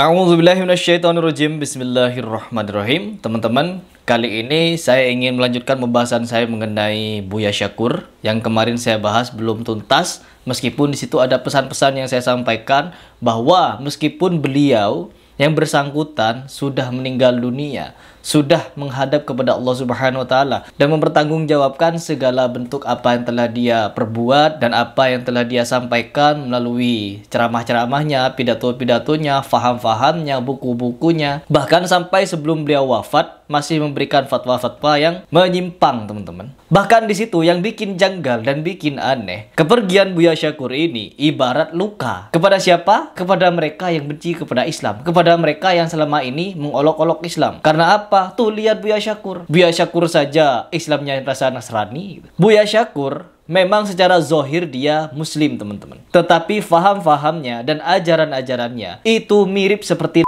A'udzubillahiminasyaitonirrojim Bismillahirrahmanirrahim Teman-teman, kali ini saya ingin melanjutkan pembahasan saya mengenai Buya Syakur Yang kemarin saya bahas belum tuntas Meskipun di situ ada pesan-pesan yang saya sampaikan Bahwa meskipun beliau yang bersangkutan sudah meninggal dunia sudah menghadap kepada Allah Subhanahu wa taala dan mempertanggungjawabkan segala bentuk apa yang telah dia perbuat dan apa yang telah dia sampaikan melalui ceramah-ceramahnya, pidato-pidatonya, faham-fahamnya, buku-bukunya, bahkan sampai sebelum beliau wafat masih memberikan fatwa-fatwa yang menyimpang, teman-teman. Bahkan di situ yang bikin janggal dan bikin aneh, kepergian Buya Syakur ini ibarat luka. Kepada siapa? Kepada mereka yang benci kepada Islam, kepada mereka yang selama ini mengolok-olok Islam. Karena apa? apa? Tuh lihat Buya Syakur. Buya Syakur saja Islamnya rasa Nasrani. Gitu. Buya Syakur memang secara zohir dia muslim teman-teman. Tetapi faham-fahamnya dan ajaran-ajarannya itu mirip seperti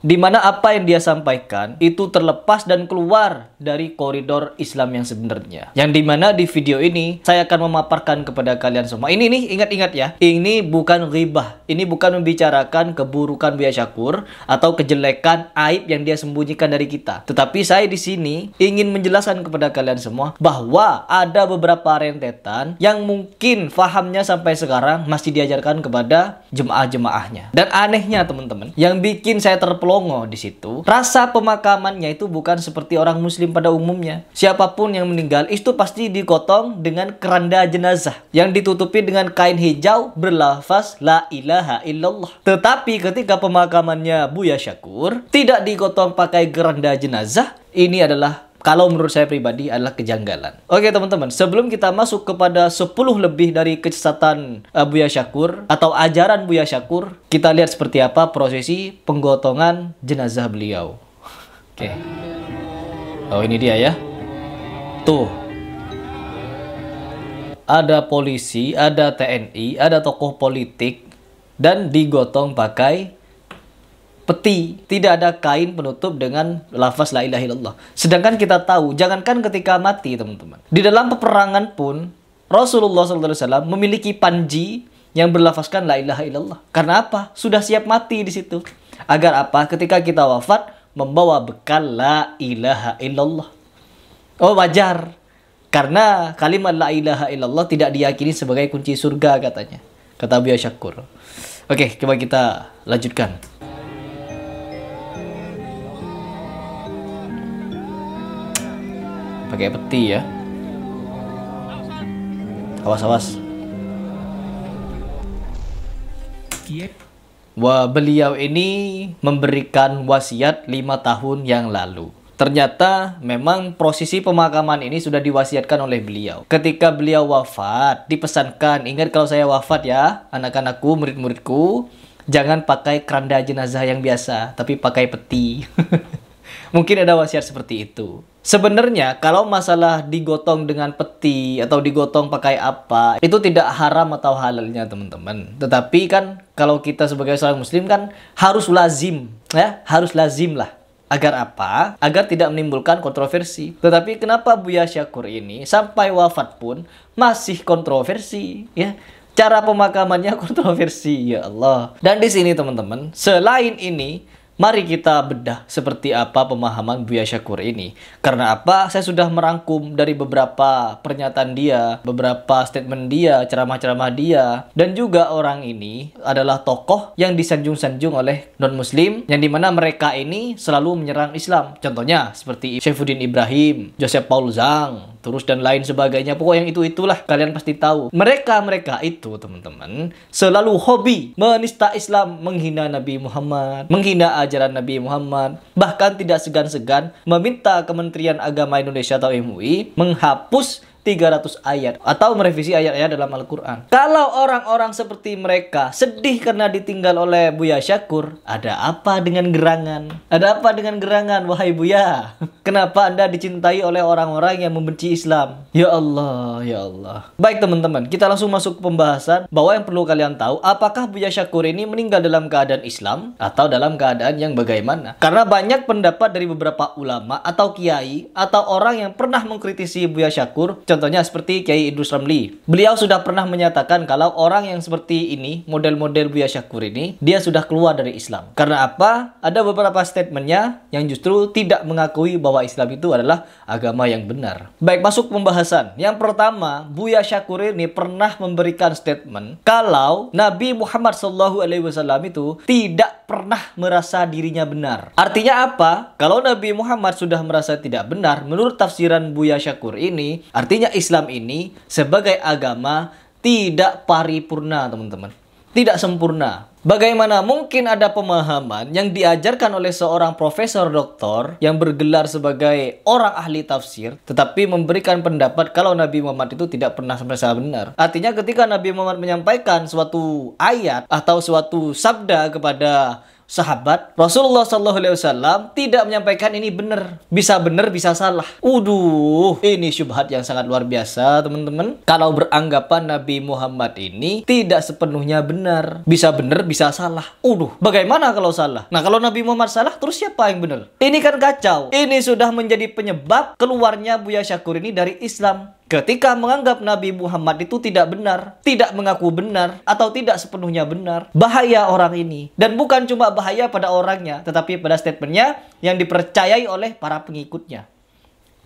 di mana apa yang dia sampaikan itu terlepas dan keluar dari koridor Islam yang sebenarnya. Yang dimana di video ini saya akan memaparkan kepada kalian semua. Ini nih ingat-ingat ya, ini bukan ribah, ini bukan membicarakan keburukan Buya Syakur atau kejelekan aib yang dia sembunyikan dari kita. Tetapi saya di sini ingin menjelaskan kepada kalian semua bahwa ada beberapa rentetan yang mungkin fahamnya sampai sekarang masih diajarkan kepada jemaah-jemaahnya. Dan anehnya teman-teman, yang bikin saya terpeluh longo di situ, rasa pemakamannya itu bukan seperti orang muslim pada umumnya. Siapapun yang meninggal itu pasti dikotong dengan keranda jenazah yang ditutupi dengan kain hijau berlafaz la ilaha illallah. Tetapi ketika pemakamannya Buya Syakur tidak dikotong pakai keranda jenazah, ini adalah kalau menurut saya pribadi adalah kejanggalan. Oke teman-teman, sebelum kita masuk kepada 10 lebih dari kesesatan uh, Buya Syakur atau ajaran Buya Syakur, kita lihat seperti apa prosesi penggotongan jenazah beliau. Oke. Okay. Oh, ini dia ya. Tuh. Ada polisi, ada TNI, ada tokoh politik dan digotong pakai peti, tidak ada kain penutup dengan lafaz la ilaha illallah. Sedangkan kita tahu, jangankan ketika mati teman-teman. Di dalam peperangan pun, Rasulullah SAW memiliki panji yang berlafazkan la ilaha illallah. Karena apa? Sudah siap mati di situ. Agar apa? Ketika kita wafat, membawa bekal la ilaha illallah. Oh wajar. Karena kalimat la ilaha illallah tidak diyakini sebagai kunci surga katanya. Kata Abu Syakur. Oke, coba kita lanjutkan. pakai peti ya awas awas Wah, beliau ini memberikan wasiat lima tahun yang lalu. Ternyata memang prosesi pemakaman ini sudah diwasiatkan oleh beliau. Ketika beliau wafat, dipesankan, ingat kalau saya wafat ya, anak-anakku, murid-muridku, jangan pakai keranda jenazah yang biasa, tapi pakai peti. Mungkin ada wasiat seperti itu. Sebenarnya kalau masalah digotong dengan peti atau digotong pakai apa, itu tidak haram atau halalnya teman-teman. Tetapi kan kalau kita sebagai seorang muslim kan harus lazim ya, harus lazim lah. Agar apa? Agar tidak menimbulkan kontroversi. Tetapi kenapa Buya Syakur ini sampai wafat pun masih kontroversi ya? Cara pemakamannya kontroversi ya Allah. Dan di sini teman-teman, selain ini Mari kita bedah seperti apa pemahaman Buya Syakur ini. Karena apa? Saya sudah merangkum dari beberapa pernyataan dia, beberapa statement dia, ceramah-ceramah dia. Dan juga orang ini adalah tokoh yang disanjung-sanjung oleh non-muslim yang dimana mereka ini selalu menyerang Islam. Contohnya seperti Syafuddin Ibrahim, Joseph Paul Zhang, terus dan lain sebagainya. pokok yang itu-itulah kalian pasti tahu. Mereka-mereka itu, teman-teman, selalu hobi menista Islam, menghina Nabi Muhammad, menghina ajaran Nabi Muhammad, bahkan tidak segan-segan meminta Kementerian Agama Indonesia atau MUI menghapus 300 ayat atau merevisi ayat-ayat dalam Al-Quran. Kalau orang-orang seperti mereka sedih karena ditinggal oleh Buya Syakur, ada apa dengan gerangan? Ada apa dengan gerangan, wahai Buya? Kenapa Anda dicintai oleh orang-orang yang membenci Islam? Ya Allah, ya Allah. Baik teman-teman, kita langsung masuk ke pembahasan bahwa yang perlu kalian tahu, apakah Buya Syakur ini meninggal dalam keadaan Islam atau dalam keadaan yang bagaimana? Karena banyak pendapat dari beberapa ulama atau kiai atau orang yang pernah mengkritisi Buya Syakur Contohnya seperti Kiai Idrus Ramli. Beliau sudah pernah menyatakan kalau orang yang seperti ini, model-model Buya Syakur ini, dia sudah keluar dari Islam. Karena apa? Ada beberapa statementnya yang justru tidak mengakui bahwa Islam itu adalah agama yang benar. Baik, masuk pembahasan. Yang pertama, Buya Syakur ini pernah memberikan statement kalau Nabi Muhammad SAW itu tidak pernah merasa dirinya benar. Artinya apa? Kalau Nabi Muhammad sudah merasa tidak benar, menurut tafsiran Buya Syakur ini, artinya Artinya Islam ini sebagai agama tidak paripurna, teman-teman. Tidak sempurna. Bagaimana mungkin ada pemahaman yang diajarkan oleh seorang profesor doktor yang bergelar sebagai orang ahli tafsir tetapi memberikan pendapat kalau Nabi Muhammad itu tidak pernah merasa benar. Artinya ketika Nabi Muhammad menyampaikan suatu ayat atau suatu sabda kepada sahabat Rasulullah Shallallahu Alaihi Wasallam tidak menyampaikan ini benar bisa benar bisa salah Uduh ini syubhat yang sangat luar biasa teman-teman kalau beranggapan Nabi Muhammad ini tidak sepenuhnya benar bisa benar bisa salah Uduh bagaimana kalau salah nah kalau Nabi Muhammad salah terus siapa yang benar ini kan kacau ini sudah menjadi penyebab keluarnya Buya Syakur ini dari Islam Ketika menganggap Nabi Muhammad itu tidak benar, tidak mengaku benar, atau tidak sepenuhnya benar, bahaya orang ini. Dan bukan cuma bahaya pada orangnya, tetapi pada statementnya yang dipercayai oleh para pengikutnya.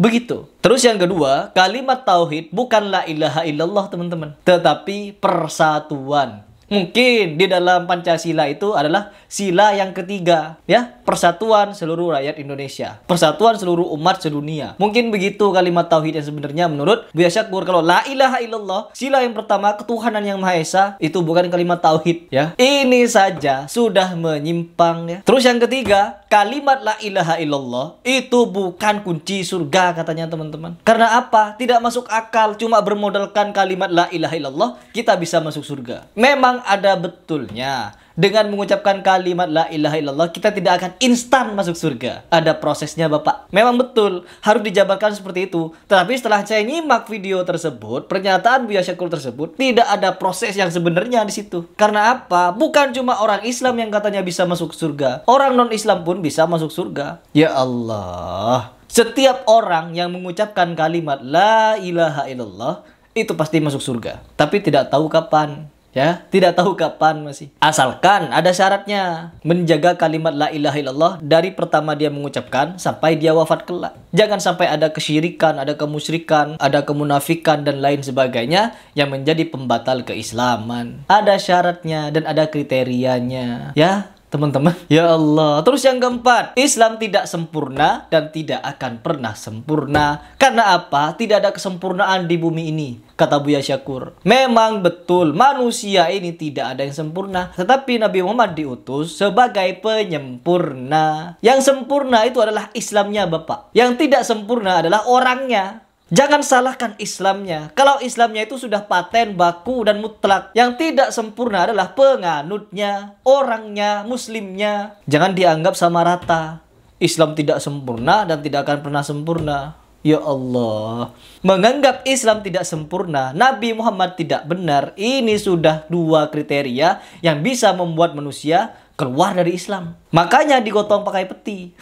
Begitu. Terus yang kedua, kalimat tauhid bukanlah ilaha illallah teman-teman, tetapi persatuan. Mungkin di dalam Pancasila itu adalah sila yang ketiga, ya, persatuan seluruh rakyat Indonesia, persatuan seluruh umat sedunia. Mungkin begitu kalimat tauhid yang sebenarnya menurut Buya Syakur kalau la ilaha illallah, sila yang pertama ketuhanan yang maha esa itu bukan kalimat tauhid, ya. Ini saja sudah menyimpang ya. Terus yang ketiga, kalimat la ilaha illallah itu bukan kunci surga katanya teman-teman. Karena apa? Tidak masuk akal cuma bermodalkan kalimat la ilaha illallah kita bisa masuk surga. Memang ada betulnya. Dengan mengucapkan kalimat la ilaha illallah, kita tidak akan instan masuk surga. Ada prosesnya Bapak. Memang betul, harus dijabarkan seperti itu. Tetapi setelah saya nyimak video tersebut, pernyataan Buya Syakul tersebut, tidak ada proses yang sebenarnya di situ. Karena apa? Bukan cuma orang Islam yang katanya bisa masuk surga. Orang non-Islam pun bisa masuk surga. Ya Allah. Setiap orang yang mengucapkan kalimat la ilaha illallah, itu pasti masuk surga. Tapi tidak tahu kapan ya tidak tahu kapan masih asalkan ada syaratnya menjaga kalimat la ilaha illallah dari pertama dia mengucapkan sampai dia wafat kelak jangan sampai ada kesyirikan ada kemusyrikan ada kemunafikan dan lain sebagainya yang menjadi pembatal keislaman ada syaratnya dan ada kriterianya ya teman-teman. Ya Allah. Terus yang keempat, Islam tidak sempurna dan tidak akan pernah sempurna. Karena apa? Tidak ada kesempurnaan di bumi ini. Kata Buya Syakur. Memang betul, manusia ini tidak ada yang sempurna. Tetapi Nabi Muhammad diutus sebagai penyempurna. Yang sempurna itu adalah Islamnya Bapak. Yang tidak sempurna adalah orangnya. Jangan salahkan Islamnya. Kalau Islamnya itu sudah paten, baku, dan mutlak. Yang tidak sempurna adalah penganutnya, orangnya, muslimnya. Jangan dianggap sama rata. Islam tidak sempurna dan tidak akan pernah sempurna. Ya Allah, menganggap Islam tidak sempurna, Nabi Muhammad tidak benar, ini sudah dua kriteria yang bisa membuat manusia keluar dari Islam. Makanya digotong pakai peti.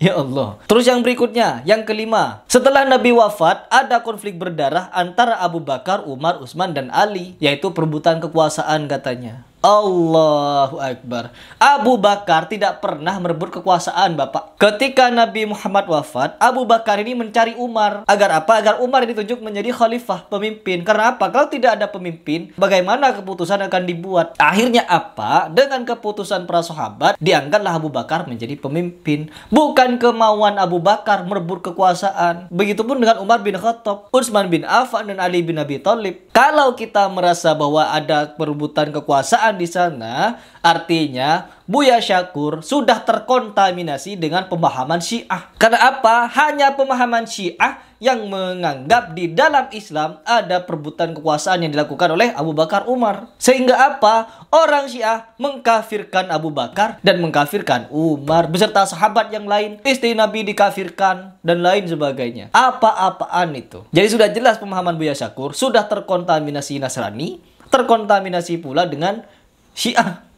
Ya Allah. Terus yang berikutnya, yang kelima. Setelah Nabi wafat, ada konflik berdarah antara Abu Bakar, Umar, Utsman dan Ali, yaitu perebutan kekuasaan katanya. Allahu Akbar. Abu Bakar tidak pernah merebut kekuasaan, Bapak. Ketika Nabi Muhammad wafat, Abu Bakar ini mencari Umar. Agar apa? Agar Umar ditunjuk menjadi khalifah, pemimpin. Karena apa? Kalau tidak ada pemimpin, bagaimana keputusan akan dibuat? Akhirnya apa? Dengan keputusan para sahabat, diangkatlah Abu Bakar menjadi pemimpin. Bukan kemauan Abu Bakar merebut kekuasaan. Begitupun dengan Umar bin Khattab, Utsman bin Affan dan Ali bin Abi Thalib. Kalau kita merasa bahwa ada perebutan kekuasaan di sana, artinya Buya Syakur sudah terkontaminasi dengan pemahaman Syiah. Karena apa? Hanya pemahaman Syiah yang menganggap di dalam Islam ada perbutan kekuasaan yang dilakukan oleh Abu Bakar Umar. Sehingga apa? Orang Syiah mengkafirkan Abu Bakar dan mengkafirkan Umar beserta sahabat yang lain. Istri Nabi dikafirkan dan lain sebagainya. Apa-apaan itu? Jadi sudah jelas pemahaman Buya Syakur sudah terkontaminasi Nasrani, terkontaminasi pula dengan Syiah.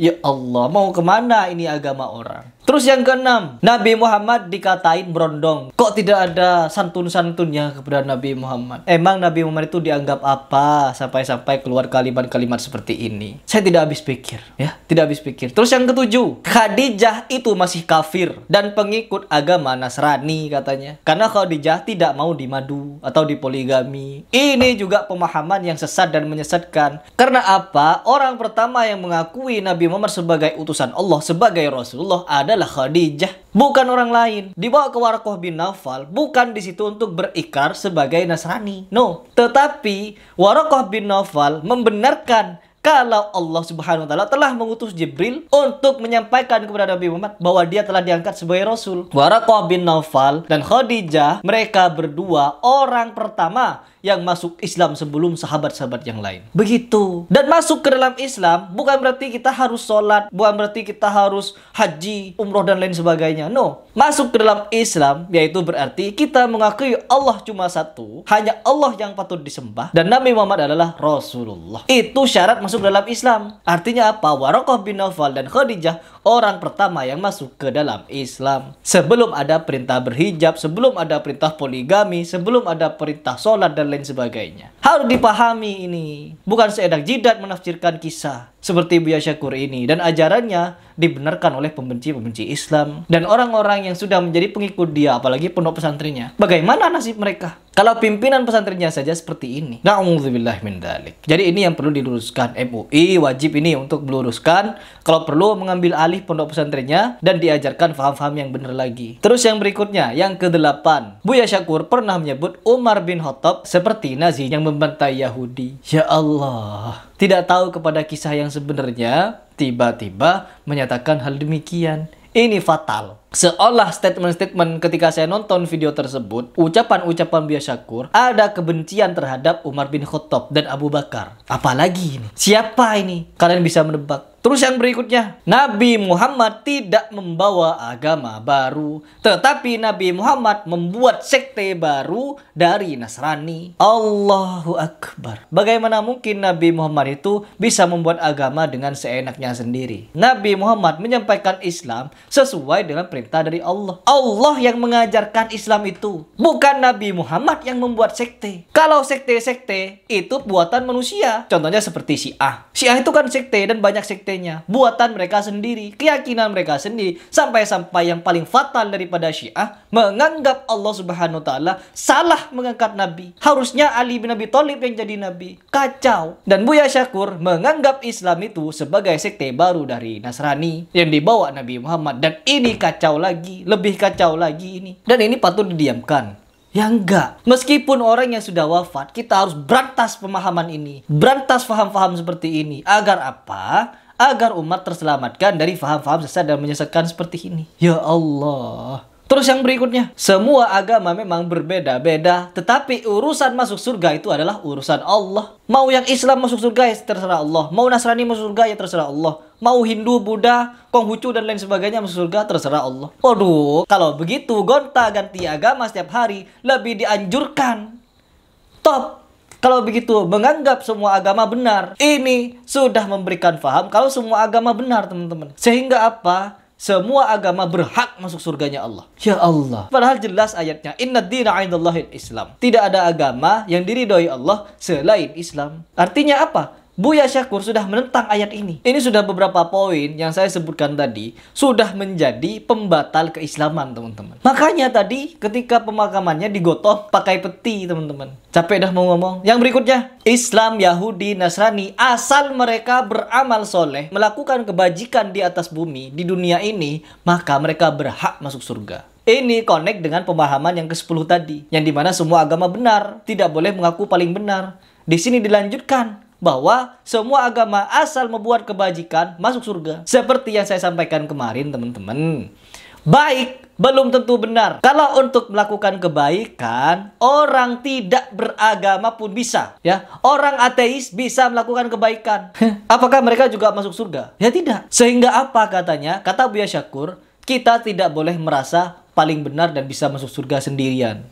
Ya Allah, mau kemana ini agama orang? Terus yang keenam, Nabi Muhammad dikatain berondong. Kok tidak ada santun-santunnya kepada Nabi Muhammad? Emang Nabi Muhammad itu dianggap apa sampai-sampai keluar kalimat-kalimat seperti ini? Saya tidak habis pikir, ya, tidak habis pikir. Terus yang ketujuh, Khadijah itu masih kafir dan pengikut agama Nasrani katanya. Karena Khadijah tidak mau dimadu atau dipoligami. Ini juga pemahaman yang sesat dan menyesatkan. Karena apa? Orang pertama yang mengakui Nabi Muhammad sebagai utusan Allah, sebagai Rasulullah adalah adalah Khadijah, bukan orang lain. Dibawa ke Warqah bin Nawfal bukan di situ untuk berikrar sebagai Nasrani. No, tetapi Warqah bin Nawfal membenarkan kalau Allah Subhanahu wa taala telah mengutus Jibril untuk menyampaikan kepada Nabi Muhammad bahwa dia telah diangkat sebagai rasul. Waraqah bin Nawfal dan Khadijah mereka berdua orang pertama yang masuk Islam sebelum sahabat-sahabat yang lain. Begitu. Dan masuk ke dalam Islam bukan berarti kita harus sholat, bukan berarti kita harus haji, umroh dan lain sebagainya. No. Masuk ke dalam Islam yaitu berarti kita mengakui Allah cuma satu, hanya Allah yang patut disembah dan Nabi Muhammad adalah Rasulullah. Itu syarat masuk ke dalam Islam. Artinya apa? Warokoh bin Nawfal dan Khadijah orang pertama yang masuk ke dalam Islam. Sebelum ada perintah berhijab, sebelum ada perintah poligami, sebelum ada perintah sholat dan lain sebagainya. Harus dipahami ini. Bukan seedak jidat menafsirkan kisah seperti Buya Syakur ini dan ajarannya dibenarkan oleh pembenci-pembenci Islam dan orang-orang yang sudah menjadi pengikut dia apalagi pondok pesantrennya bagaimana nasib mereka kalau pimpinan pesantrennya saja seperti ini na'udzubillah min dalik jadi ini yang perlu diluruskan MUI wajib ini untuk meluruskan kalau perlu mengambil alih pondok pesantrennya dan diajarkan faham-faham yang benar lagi terus yang berikutnya yang ke-8 Buya Syakur pernah menyebut Umar bin Khattab seperti Nazi yang membantai Yahudi ya Allah tidak tahu kepada kisah yang yang sebenarnya tiba-tiba menyatakan hal demikian. Ini fatal. Seolah statement-statement ketika saya nonton video tersebut, ucapan-ucapan biasa Syakur ada kebencian terhadap Umar bin Khattab dan Abu Bakar. Apalagi ini? Siapa ini? Kalian bisa menebak. Terus yang berikutnya, Nabi Muhammad tidak membawa agama baru, tetapi Nabi Muhammad membuat sekte baru dari Nasrani. Allahu Akbar. Bagaimana mungkin Nabi Muhammad itu bisa membuat agama dengan seenaknya sendiri? Nabi Muhammad menyampaikan Islam sesuai dengan perintah perintah dari Allah. Allah yang mengajarkan Islam itu, bukan Nabi Muhammad yang membuat sekte. Kalau sekte-sekte itu buatan manusia. Contohnya seperti Syiah. Syiah itu kan sekte dan banyak sektenya, buatan mereka sendiri, keyakinan mereka sendiri, sampai-sampai yang paling fatal daripada Syiah menganggap Allah Subhanahu wa taala salah mengangkat nabi. Harusnya Ali bin Abi Thalib yang jadi nabi. Kacau. Dan Buya Syakur menganggap Islam itu sebagai sekte baru dari Nasrani yang dibawa Nabi Muhammad dan ini kacau kacau lagi, lebih kacau lagi ini. Dan ini patut didiamkan. Ya enggak. Meskipun orang yang sudah wafat, kita harus berantas pemahaman ini. Berantas faham-faham seperti ini. Agar apa? Agar umat terselamatkan dari faham-faham sesat dan menyesatkan seperti ini. Ya Allah. Terus yang berikutnya, semua agama memang berbeda-beda, tetapi urusan masuk surga itu adalah urusan Allah. Mau yang Islam masuk surga ya terserah Allah, mau Nasrani masuk surga ya terserah Allah, mau Hindu, Buddha, Konghucu dan lain sebagainya masuk surga terserah Allah. Waduh, kalau begitu gonta ganti agama setiap hari lebih dianjurkan. Top kalau begitu, menganggap semua agama benar. Ini sudah memberikan faham kalau semua agama benar, teman-teman. Sehingga apa? Semua agama berhak masuk surganya Allah. Ya Allah. Padahal jelas ayatnya. Inna dina Islam. Tidak ada agama yang diridhoi Allah selain Islam. Artinya apa? Buya Syakur sudah menentang ayat ini. Ini sudah beberapa poin yang saya sebutkan tadi sudah menjadi pembatal keislaman, teman-teman. Makanya tadi ketika pemakamannya digotong pakai peti, teman-teman. Capek dah mau ngomong. Yang berikutnya, Islam, Yahudi, Nasrani, asal mereka beramal soleh, melakukan kebajikan di atas bumi, di dunia ini, maka mereka berhak masuk surga. Ini connect dengan pemahaman yang ke-10 tadi, yang dimana semua agama benar, tidak boleh mengaku paling benar. Di sini dilanjutkan, bahwa semua agama asal membuat kebajikan masuk surga. Seperti yang saya sampaikan kemarin teman-teman. Baik belum tentu benar. Kalau untuk melakukan kebaikan, orang tidak beragama pun bisa, ya. Orang ateis bisa melakukan kebaikan. Apakah mereka juga masuk surga? Ya tidak. Sehingga apa katanya? Kata Buya Syakur, kita tidak boleh merasa paling benar dan bisa masuk surga sendirian.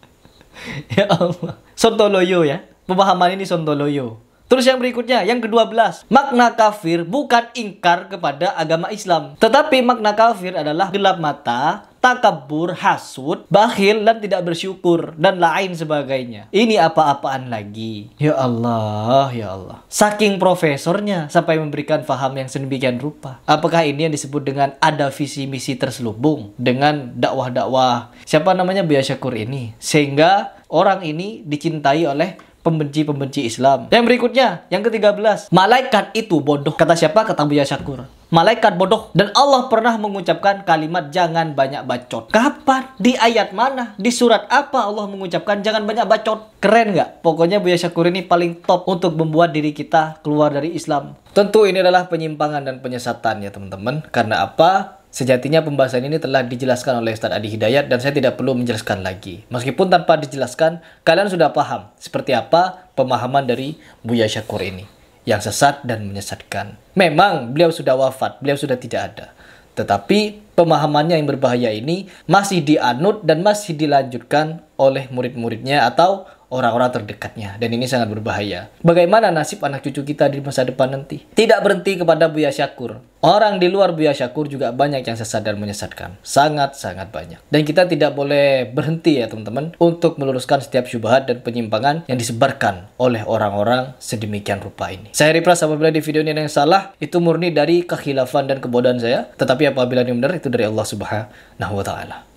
ya Allah. Sontoloyo ya pemahaman ini sontoloyo. Terus yang berikutnya, yang ke-12, makna kafir bukan ingkar kepada agama Islam, tetapi makna kafir adalah gelap mata, takabur, hasud, bakhil dan tidak bersyukur dan lain sebagainya. Ini apa-apaan lagi? Ya Allah, ya Allah. Saking profesornya sampai memberikan faham yang sedemikian rupa. Apakah ini yang disebut dengan ada visi misi terselubung dengan dakwah-dakwah siapa namanya Buya Syakur ini sehingga orang ini dicintai oleh pembenci-pembenci Islam. Yang berikutnya, yang ke-13, malaikat itu bodoh. Kata siapa? Kata Buya Syakur. Malaikat bodoh dan Allah pernah mengucapkan kalimat jangan banyak bacot. Kapan? Di ayat mana? Di surat apa Allah mengucapkan jangan banyak bacot? Keren nggak? Pokoknya Buya Syakur ini paling top untuk membuat diri kita keluar dari Islam. Tentu ini adalah penyimpangan dan penyesatan ya teman-teman. Karena apa? Sejatinya pembahasan ini telah dijelaskan oleh Ustadz Adi Hidayat dan saya tidak perlu menjelaskan lagi. Meskipun tanpa dijelaskan, kalian sudah paham seperti apa pemahaman dari Buya Syakur ini. Yang sesat dan menyesatkan. Memang beliau sudah wafat, beliau sudah tidak ada. Tetapi pemahamannya yang berbahaya ini masih dianut dan masih dilanjutkan oleh murid-muridnya atau orang-orang terdekatnya dan ini sangat berbahaya. Bagaimana nasib anak cucu kita di masa depan nanti? Tidak berhenti kepada Buya Syakur. Orang di luar Buya Syakur juga banyak yang sesat dan menyesatkan. Sangat-sangat banyak. Dan kita tidak boleh berhenti ya teman-teman untuk meluruskan setiap syubhat dan penyimpangan yang disebarkan oleh orang-orang sedemikian rupa ini. Saya Ripras apabila di video ini ada yang salah itu murni dari kekhilafan dan kebodohan saya. Tetapi apabila ini benar itu dari Allah Subhanahu wa taala.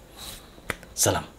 Salam.